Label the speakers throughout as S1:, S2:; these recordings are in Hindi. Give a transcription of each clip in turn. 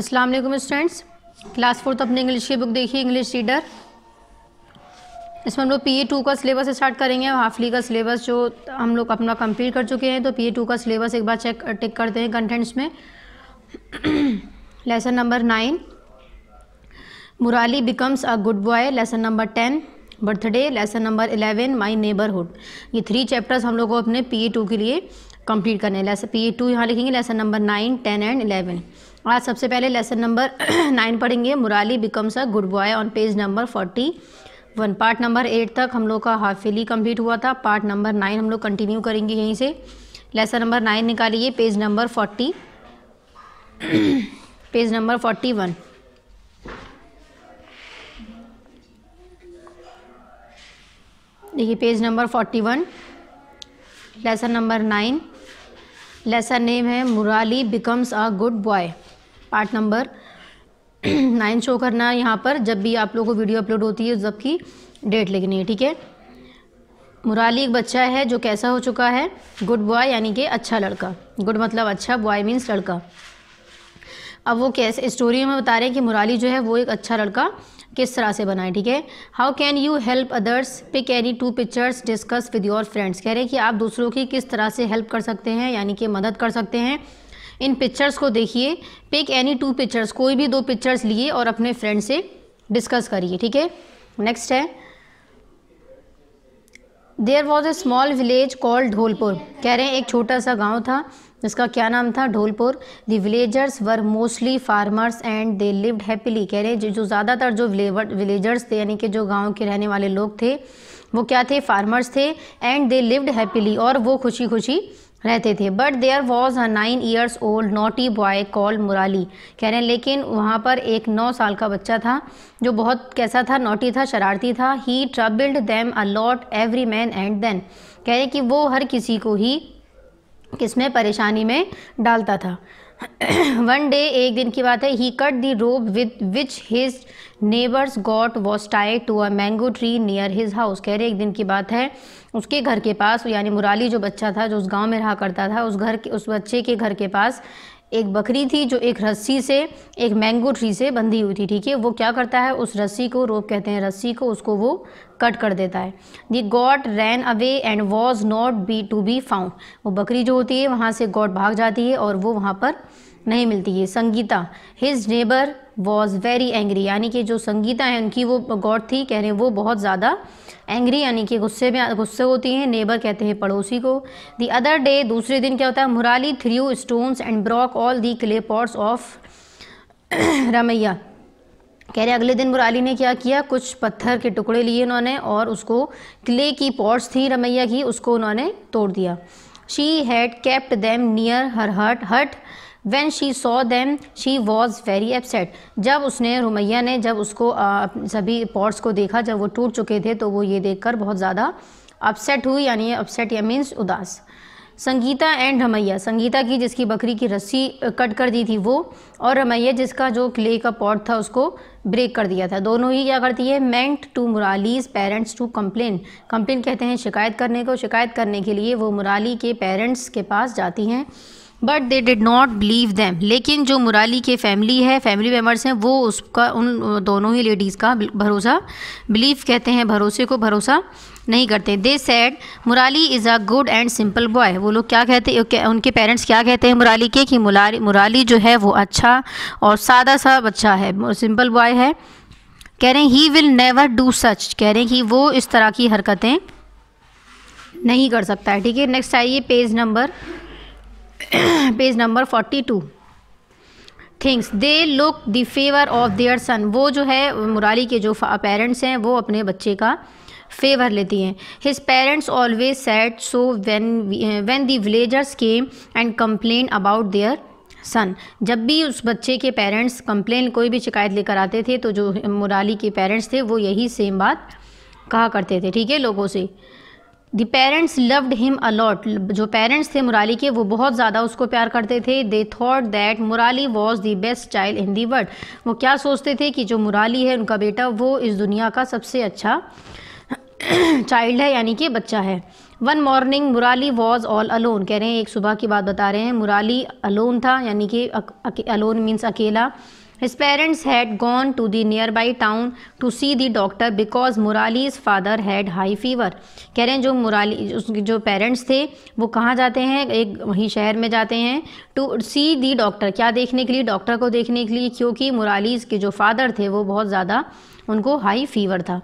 S1: अस्सलाम वालेकुम स्टूडेंट्स क्लास फोर्थ अपनी इंग्लिश की बुक देखिए इंग्लिश रीडर इसमें हम लोग पी ए टू का सिलेबस स्टार्ट करेंगे हाफली का सिलेबस जो हम लोग अपना कंप्लीट कर चुके हैं तो पी ए टू का सिलेबस एक बार चेक टिक करते हैं कंटेंट्स में lesson number nine Murali becomes a good boy lesson number ten birthday lesson number eleven my neighbourhood ये थ्री चैप्टर्स हम लोग को अपने पी ए टू के लिए कंप्लीट करने हैं लेसन पी ए टू यहाँ लिखेंगे lesson number nine ten and eleven आज सबसे पहले लेसन नंबर नाइन पढ़ेंगे Murali becomes a good boy on page number forty one part number eight तक हम लोग का हाफ फिली कम्प्लीट हुआ था पार्ट नंबर नाइन हम लोग कंटिन्यू करेंगे यहीं से लेसन नंबर नाइन निकालिए page number forty page number forty one देखिए page number forty one lesson number nine lesson name है Murali becomes a good boy part number nine show करना है यहाँ पर जब भी आप लोगों को वीडियो अपलोड होती है जबकि डेट लिखनी है ठीक है मुराली एक बच्चा है जो कैसा हो चुका है गुड बॉय यानी कि अच्छा लड़का गुड मतलब अच्छा बॉय मीन्स लड़का अब वो कैसे स्टोरी में बता रहे हैं कि मुराली जो है वो एक अच्छा लड़का किस तरह से बनाए ठीक है how can you help others pick any two pictures discuss with your friends कह रहे हैं कि आप दूसरों की किस तरह से हेल्प कर सकते हैं यानी कि मदद कर सकते हैं इन पिक्चर्स को देखिए पिक एनी टू पिक्चर्स कोई भी दो पिक्चर्स लिए और अपने फ्रेंड से डिस्कस करिए ठीक है नेक्स्ट है there was a small village called Dholpur कह रहे हैं एक छोटा सा गांव था जिसका क्या नाम था Dholpur the villagers were mostly farmers and they lived happily कह रहे हैं जो, जो ज़्यादातर जो विलेजर्स थे यानी कि जो गांव के रहने वाले लोग थे वो क्या थे फार्मर्स थे एंड दे लिव्ड हैप्पीली और वो खुशी खुशी रहते थे but there was a nine years old naughty boy call Murali कह रहे हैं लेकिन वहाँ पर एक नौ साल का बच्चा था जो बहुत कैसा था नोटी था शरारती था he troubled them a lot every man and then कह रहे कि वो हर किसी को ही किसमें परेशानी में डालता था वन डे एक दिन की बात है he cut the rope with which his neighbour's goat was tied to a mango tree near his house कह रहे एक दिन की बात है उसके घर के पास यानी मुराली जो बच्चा था जो उस गांव में रहा करता था उस घर के उस बच्चे के घर के पास एक बकरी थी जो एक रस्सी से एक मैंगो ट्री से बंधी हुई थी ठीक है वो क्या करता है उस रस्सी को रोप कहते हैं रस्सी को उसको वो कट कर देता है the goat ran away and was not be to be found वो बकरी जो होती है वहाँ से गॉड भाग जाती है और वो वहाँ पर नहीं मिलती है Sangeeta his neighbour was very angry यानी कि जो संगीता है उनकी वो गॉड थी कह रहे हैं वो बहुत ज़्यादा एंग्री यानी कि गुस्से में गुस्से होती हैं नेबर कहते हैं पड़ोसी को दी अदर डे दूसरे दिन क्या होता है Murali three stones and broke all the clay pots of Ramaiah कह रहे अगले दिन मुराली ने क्या किया कुछ पत्थर के टुकड़े लिए उन्होंने और उसको क्ले की पॉट्स थी रमैया की उसको उन्होंने तोड़ दिया she had kept them near her hut hut when she saw them she was very upset जब उसने रुमैया ने जब उसको सभी पॉट्स को देखा जब वो टूट चुके थे तो वो ये देख कर बहुत ज़्यादा अपसेट हुई यानी अपसेट या मीन्स उदास संगीता एंड रमैया संगीता की जिसकी बकरी की रस्सी कट कर दी थी वो और रमैया जिसका जो क्ले का पॉट था उसको ब्रेक कर दिया था दोनों ही क्या करती है went to Murali's parents to complain complain कहते हैं शिकायत करने को शिकायत करने के लिए वो मुराली के पेरेंट्स के पास जाती हैं but they did not believe them लेकिन जो मुराली के फैमिली है फैमिली मेम्बर्स हैं वो उसका उन दोनों ही लेडीज़ का भरोसा बिलीव कहते हैं भरोसे को भरोसा नहीं करते they said Murali is a good and simple boy वो लोग क्या कहते उनके पेरेंट्स क्या कहते हैं मुराली के कि मुराली जो है वो अच्छा और सादा सा बच्चा है सिंपल बॉय है कह रहे हैं he will never do such कह रहे हैं कि वो इस तरह की हरकतें नहीं कर सकता है ठीक है नेक्स्ट आइए page number page number forty two things they look the favour of their son वो जो है मुराली के जो पेरेंट्स हैं वो अपने बच्चे का फेवर लेती हैं his parents always said so when when the villagers came and complain about their son जब भी उस बच्चे के पेरेंट्स कंप्लेन कोई भी शिकायत लेकर आते थे तो जो मुराली के पेरेंट्स थे वो यही सेम बात कहा करते थे ठीक है लोगों से the parents loved him a lot जो पेरेंट्स थे मुराली के वो बहुत ज़्यादा उसको प्यार करते थे they thought that Murali was the best child in the world वो क्या सोचते थे कि जो मुराली है उनका बेटा वो इस दुनिया का सबसे अच्छा चाइल्ड है यानी कि बच्चा है one morning Murali was all alone कह रहे हैं एक सुबह की बात बता रहे हैं मुराली अलोन था यानी कि अलोन मीन्स अकेला His parents had gone to the nearby town to see the doctor because Murali's father had high fever. कह रहे हैं जो मुराली उसके जो पेरेंट्स थे वो कहाँ जाते हैं एक वहीं शहर में जाते हैं टू सी दी डॉक्टर क्या देखने के लिए डॉक्टर को देखने के लिए क्योंकि मुरालीज के जो फादर थे वो बहुत ज़्यादा उनको हाई फीवर था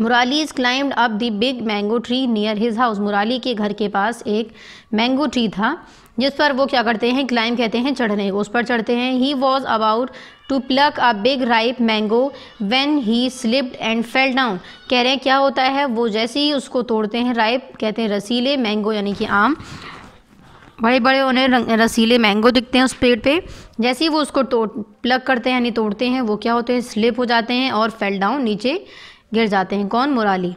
S1: Murali's climbed up the big mango tree near his house Murali के घर के पास एक मैंगो ट्री था जिस पर वो क्या करते हैं क्लाइम कहते हैं चढ़ने उस पर चढ़ते हैं he was about to pluck a big ripe mango when he slipped and fell down कह रहे हैं क्या होता है वो जैसे ही उसको तोड़ते हैं राइप कहते हैं रसीले मैंगो यानी कि आम बड़े बड़े उन्हें रसीले मैंगो दिखते हैं उस पेड़ पे जैसे ही वो उसको तोड़ प्लग करते हैं यानी तोड़ते हैं वो क्या होते हैं स्लिप हो जाते हैं और फेल डाउन नीचे गिर जाते हैं कौन मुराली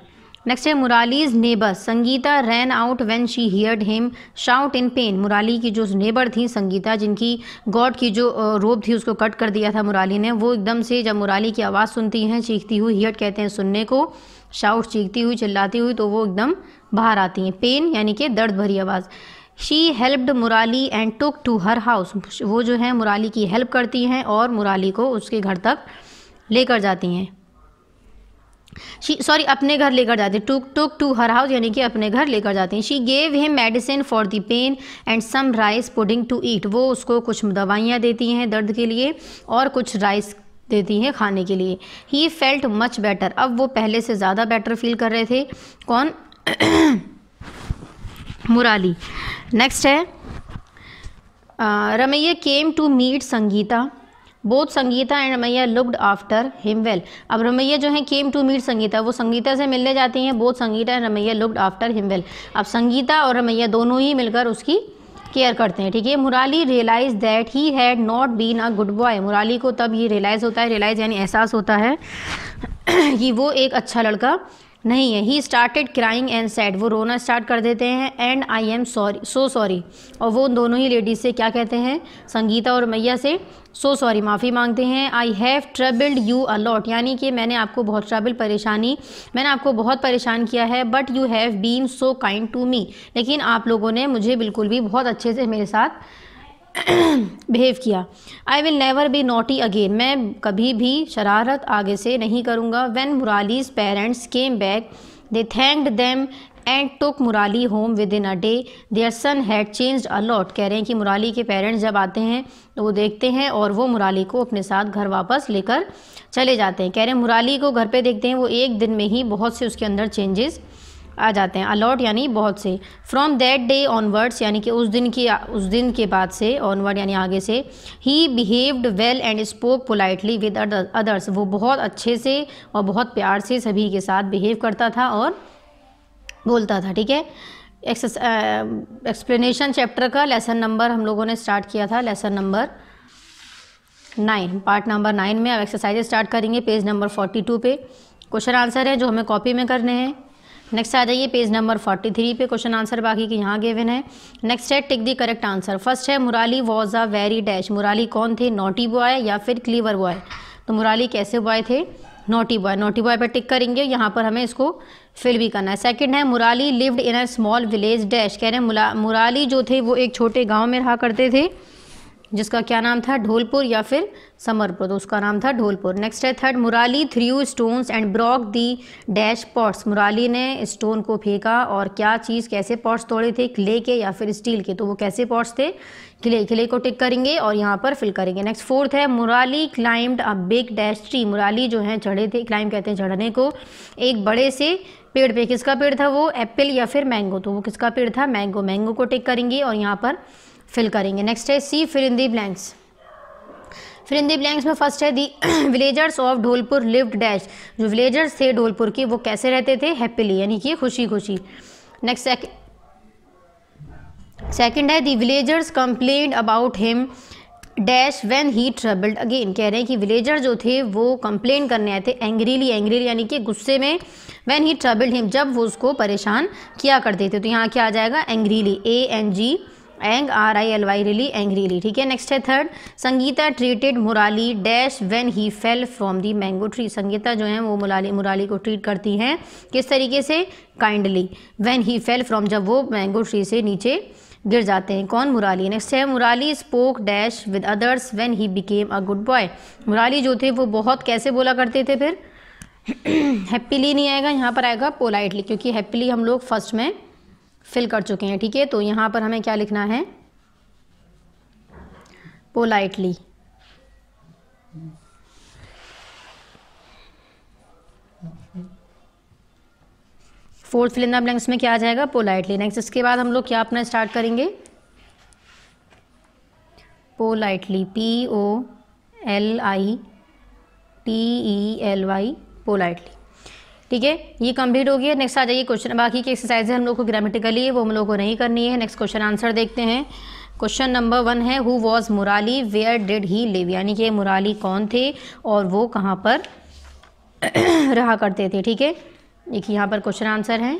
S1: नेक्स्ट है Murali's neighbour Sangeeta ran out when she heard him shout in pain Murali की जो नेबर थी संगीता जिनकी गॉड की जो रोब थी उसको कट कर दिया था मुराली ने वो एकदम से जब मुराली की आवाज़ सुनती हैं चीखती हुई हियर्ड कहते हैं सुनने को शाउट चीखती हुई चिल्लाती हुई तो वो एकदम बाहर आती हैं पेन यानी कि दर्द भरी आवाज़ she helped Murali and took to her house वो जो है मुराली की हेल्प करती हैं और मुराली को उसके घर तक लेकर जाती हैं शी सॉरी अपने घर लेकर जाते हैं टुक टुक टू हर हाउस यानी कि अपने घर लेकर जाते हैं she gave him medicine for the pain and some rice pudding to eat वो उसको कुछ दवाइयाँ देती हैं दर्द के लिए और कुछ राइस देती हैं खाने के लिए ही फेल्ट मच बेटर अब वो पहले से ज़्यादा बेटर फील कर रहे थे कौन मुराली नेक्स्ट है Ramaiah came to meet Sangeeta both Sangeeta and Ramaiah looked after him well अब रमैया जो है केम टू मीट संगीता वो संगीता से मिलने जाती हैं both Sangeeta and Ramaiah looked after him well अब संगीता और रमैया दोनों ही मिलकर उसकी केयर करते हैं ठीक है Murali realise that he had not been a good boy Murali को तब ये रियलाइज़ होता है रियलाइज़ यानी एहसास होता है कि वो एक अच्छा लड़का नहीं है he started crying and said वो रोना स्टार्ट कर देते हैं and I am sorry so sorry और वो दोनों ही लेडीज़ से क्या कहते हैं संगीता और मैया से सो so सॉरी माफ़ी मांगते हैं I have troubled you a lot यानी कि मैंने आपको बहुत ट्रबल परेशानी मैंने आपको बहुत परेशान किया है but you have been so kind to me लेकिन आप लोगों ने मुझे बिल्कुल भी बहुत अच्छे से मेरे साथ बिहेव किया I will never be naughty again मैं कभी भी शरारत आगे से नहीं करूँगा when Murali's parents came back they thanked them and took Murali home within a day their son had change a lot कह रहे हैं कि मुराली के पेरेंट्स जब आते हैं तो वो देखते हैं और वो मुराली को अपने साथ घर वापस लेकर चले जाते हैं कह रहे हैं मुराली को घर पे देखते हैं वो एक दिन में ही बहुत से उसके अंदर चेंजेस आ जाते हैं अलॉट यानी बहुत से फ्रॉम दैट डे ऑनवर्ड्स यानी कि उस दिन की उस दिन के बाद से ऑनवर्ड यानी आगे से he behaved well and spoke politely with others वो बहुत अच्छे से और बहुत प्यार से सभी के साथ बिहेव करता था और बोलता था ठीक है एक्सप्लेनेशन चैप्टर uh, का लेसन नंबर हम लोगों ने स्टार्ट किया था lesson number nine part number nine में अब एक्सरसाइज स्टार्ट करेंगे पेज नंबर फोर्टी टू पे क्वेश्चन आंसर है जो हमें कॉपी में करने हैं नेक्स्ट आ जाइए पेज नंबर फोर्टी थ्री पे क्वेश्चन आंसर बाकी के यहाँ गिवन है नेक्स्ट है tick the correct answer first है Murali was a very dash Murali कौन थे नोटी बॉय या फिर क्लीवर बॉय तो मुराली कैसे बॉय थे नोटी बॉय नोटी बॉय पर टिक करेंगे यहाँ पर हमें इसको फिल भी करना है सेकंड है Murali lived in a small village dash कह रहे हैं मुराली जो थे वो एक छोटे गाँव में रहा करते थे जिसका क्या नाम था ढोलपुर या फिर समरपुर तो उसका नाम था ढोलपुर नेक्स्ट है third Murali threw stones and broke the dash pots Murali ने स्टोन को फेंका और क्या चीज़ कैसे पॉट्स तोड़े थे क्ले के या फिर स्टील के तो वो कैसे पॉट्स थे क्ले क्ले को टिक करेंगे और यहाँ पर फिल करेंगे नेक्स्ट फोर्थ है Murali climbed a big dash tree Murali जो है चढ़े थे क्लाइम कहते हैं चढ़ने को एक बड़े से पेड़ पे किसका पेड़ था वो एप्पल या फिर मैंगो तो वो किसका पेड़ था मैंगो मैंगो को टिक करेंगे और यहाँ पर फिल करेंगे नेक्स्ट है सी फिर इन दी ब्लैंक्स फिर इन दी ब्लैंक्स में फर्स्ट है the villagers of Dholpur lived dash जो विलेजर्स थे ढोलपुर के वो कैसे रहते थे हैप्पीली यानी कि खुशी खुशी नेक्स्ट सेकंड है the villagers complain about him dash when he troubled again कह रहे हैं कि विलेजर जो थे वो कंप्लेन करने आए थे एंग्रीली एंग्रीली यानी कि गुस्से में व्हेन ही ट्रबल्ड हिम जब वो उसको परेशान किया करते थे तो यहाँ क्या आ जाएगा angrily A N G ang R I L Y rily rily ठीक है नेक्स्ट है third Sangeeta treated Murali dash when he fell from the mango tree Sangeeta जो है वो मुराली मुराली को ट्रीट करती हैं किस तरीके से kindly when he fell from जब वो मैंगो ट्री से नीचे गिर जाते हैं कौन मुराली नेक्स्ट है Murali spoke dash with others when he became a good boy Murali जो थे वो बहुत कैसे बोला करते थे फिर हैप्पीली नहीं आएगा यहाँ पर आएगा पोलाइटली क्योंकि हैप्पीली हम लोग फर्स्ट में फिल कर चुके हैं ठीक है तो यहाँ पर हमें क्या लिखना है politely fourth fill in the blanks में क्या आ जाएगा पोलाइटली नेक्स्ट इसके बाद हम लोग क्या अपना स्टार्ट करेंगे politely P O L I T E L Y politely ठीक है ये कंप्लीट हो गया नेक्स्ट आ जाइए क्वेश्चन बाकी की एक्सरसाइजेज हम लोग को ग्रामेटिकली है वो हम लोग को नहीं करनी है नेक्स्ट क्वेश्चन आंसर देखते हैं क्वेश्चन नंबर वन है who was Murali where did he live यानी कि मुराली कौन थे और वो कहाँ पर रहा करते थे ठीक है एक यहाँ पर क्वेश्चन आंसर है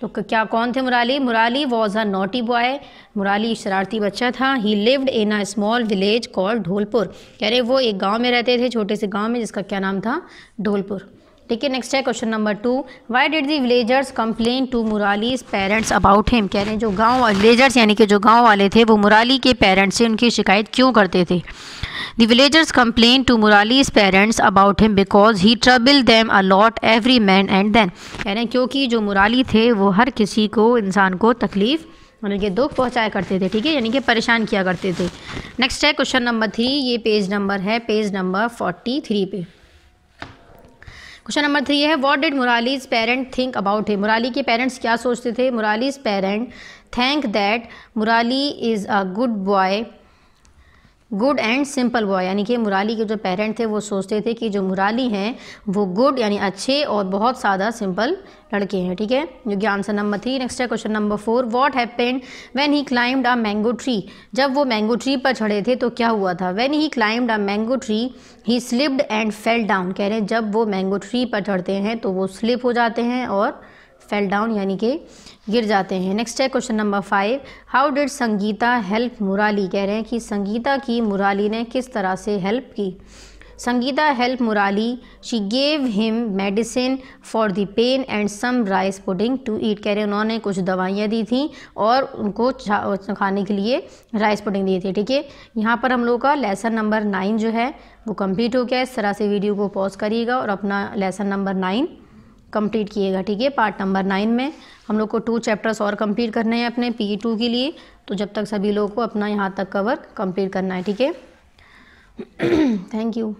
S1: तो क्या कौन थे Murali Murali was a naughty boy Murali शरारती बच्चा था he lived in a small village call Dholpur कह रहे वो एक गांव में रहते थे छोटे से गांव में जिसका क्या नाम था ढोलपुर ठीक है नेक्स्ट है question number two why did the villagers complain to Murali's parents about him कह रहे हैं जो गांव विलेजर्स यानी कि जो गांव वाले थे वो मुराली के पेरेंट्स से उनकी शिकायत क्यों करते थे the villagers complain to Murali's parents about him because he trouble them a lot every man and then कह रहे हैं क्योंकि जो मुराली थे वो हर किसी को इंसान को तकलीफ़ यानी के दुख पहुँचाया करते थे ठीक है यानी कि परेशान किया करते थे नेक्स्ट है क्वेश्चन नंबर थ्री ये पेज नंबर है पेज नंबर फोर्टी थ्री पे क्वेश्चन नंबर थ्री है what did Murali's parent think about him Murali के पेरेंट्स क्या सोचते थे Murali's parent thank that Murali is a good boy good and simple boy यानी कि मुराली के जो पेरेंट थे वो सोचते थे कि जो मुराली हैं वो गुड यानी अच्छे और बहुत सादा सिंपल लड़के हैं ठीक है जो कि आंसर नंबर थ्री नेक्स्ट है question number four what happened when he climbed a mango tree जब वो मैंगो ट्री पर चढ़े थे तो क्या हुआ था when he climbed a mango tree he slipped and fell down कह रहे हैं जब वो मैंगो ट्री पर चढ़ते हैं तो वो स्लिप हो जाते हैं और फेल डाउन यानी कि गिर जाते हैं नेक्स्ट है question number five how did Sangeeta help Murali कह रहे हैं कि संगीता की मुराली ने किस तरह से हेल्प की Sangeeta help Murali she gave him medicine for the pain and some rice pudding to eat कह रहे हैं उन्होंने कुछ दवाइयाँ दी थी और उनको खाने के लिए राइस पुडिंग दी थी ठीक है यहाँ पर हम लोग का लेसन नंबर नाइन जो है वो कंप्लीट हो गया इस तरह से वीडियो को पॉज करिएगा और अपना लेसन नंबर नाइन कंप्लीट किएगा ठीक है पार्ट नंबर नाइन में हम लोग को टू चैप्टर्स और कंप्लीट करने हैं अपने पी टू e के लिए तो जब तक सभी लोगों को अपना यहाँ तक कवर कंप्लीट करना है ठीक है थैंक यू